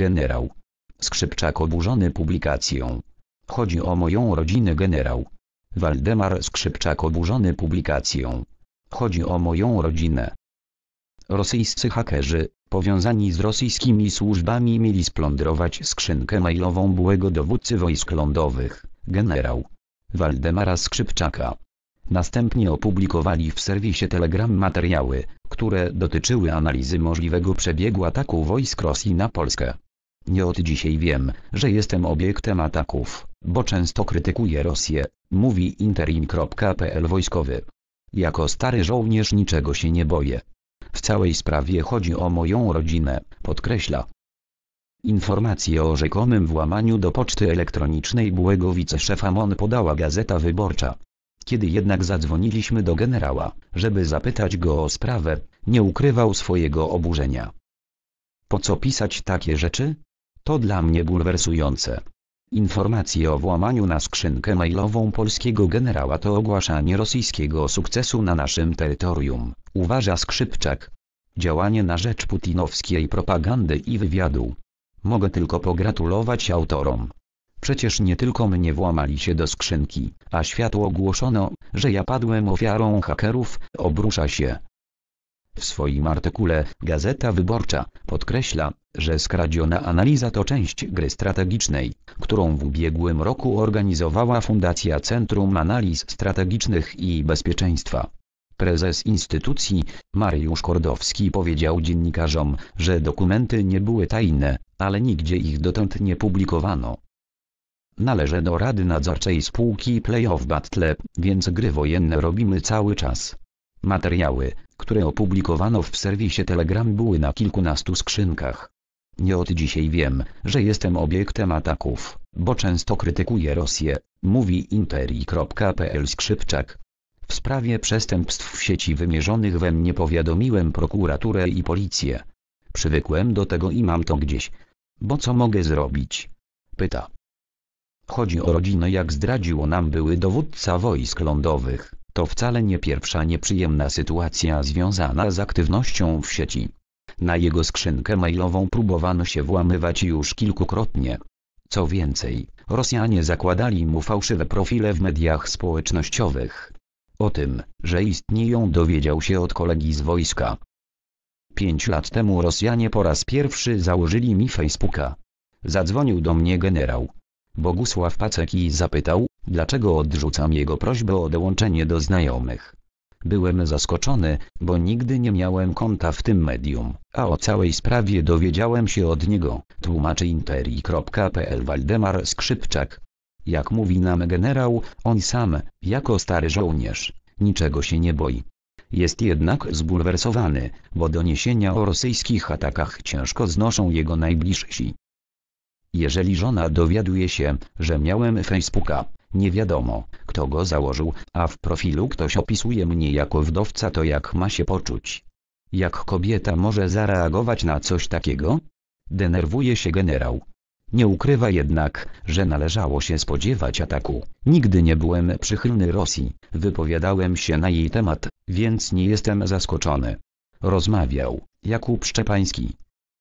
generał. Skrzypczak oburzony publikacją. Chodzi o moją rodzinę generał. Waldemar Skrzypczak oburzony publikacją. Chodzi o moją rodzinę. Rosyjscy hakerzy, powiązani z rosyjskimi służbami mieli splądrować skrzynkę mailową byłego dowódcy wojsk lądowych, generał Waldemara Skrzypczaka. Następnie opublikowali w serwisie Telegram materiały, które dotyczyły analizy możliwego przebiegu ataku wojsk Rosji na Polskę. Nie od dzisiaj wiem, że jestem obiektem ataków, bo często krytykuję Rosję, mówi interim.pl wojskowy. Jako stary żołnierz niczego się nie boję. W całej sprawie chodzi o moją rodzinę, podkreśla. Informacje o rzekomym włamaniu do poczty elektronicznej byłego wiceszefa MON podała Gazeta Wyborcza. Kiedy jednak zadzwoniliśmy do generała, żeby zapytać go o sprawę, nie ukrywał swojego oburzenia. Po co pisać takie rzeczy? To dla mnie bulwersujące. Informacje o włamaniu na skrzynkę mailową polskiego generała to ogłaszanie rosyjskiego sukcesu na naszym terytorium, uważa Skrzypczak. Działanie na rzecz putinowskiej propagandy i wywiadu. Mogę tylko pogratulować autorom. Przecież nie tylko mnie włamali się do skrzynki, a światło ogłoszono, że ja padłem ofiarą hakerów, obrusza się. W swoim artykule Gazeta Wyborcza podkreśla, że skradziona analiza to część gry strategicznej, którą w ubiegłym roku organizowała Fundacja Centrum Analiz Strategicznych i Bezpieczeństwa. Prezes instytucji, Mariusz Kordowski powiedział dziennikarzom, że dokumenty nie były tajne, ale nigdzie ich dotąd nie publikowano. Należę do Rady Nadzorczej spółki Playoff Battle, więc gry wojenne robimy cały czas. Materiały, które opublikowano w serwisie Telegram były na kilkunastu skrzynkach. Nie od dzisiaj wiem, że jestem obiektem ataków, bo często krytykuję Rosję, mówi interi.pl Skrzypczak. W sprawie przestępstw w sieci wymierzonych we mnie powiadomiłem prokuraturę i policję. Przywykłem do tego i mam to gdzieś. Bo co mogę zrobić? Pyta. Chodzi o rodzinę jak zdradziło nam były dowódca wojsk lądowych. To wcale nie pierwsza nieprzyjemna sytuacja związana z aktywnością w sieci. Na jego skrzynkę mailową próbowano się włamywać już kilkukrotnie. Co więcej, Rosjanie zakładali mu fałszywe profile w mediach społecznościowych. O tym, że istnieją dowiedział się od kolegi z wojska. Pięć lat temu Rosjanie po raz pierwszy założyli mi Facebooka. Zadzwonił do mnie generał. Bogusław Pacek i zapytał, Dlaczego odrzucam jego prośbę o dołączenie do znajomych? Byłem zaskoczony, bo nigdy nie miałem konta w tym medium, a o całej sprawie dowiedziałem się od niego, tłumaczy interi.pl Waldemar Skrzypczak. Jak mówi nam generał, on sam, jako stary żołnierz, niczego się nie boi. Jest jednak zbulwersowany, bo doniesienia o rosyjskich atakach ciężko znoszą jego najbliżsi. Jeżeli żona dowiaduje się, że miałem Facebooka, nie wiadomo, kto go założył, a w profilu ktoś opisuje mnie jako wdowca to jak ma się poczuć. Jak kobieta może zareagować na coś takiego? Denerwuje się generał. Nie ukrywa jednak, że należało się spodziewać ataku. Nigdy nie byłem przychylny Rosji, wypowiadałem się na jej temat, więc nie jestem zaskoczony. Rozmawiał Jakub Szczepański.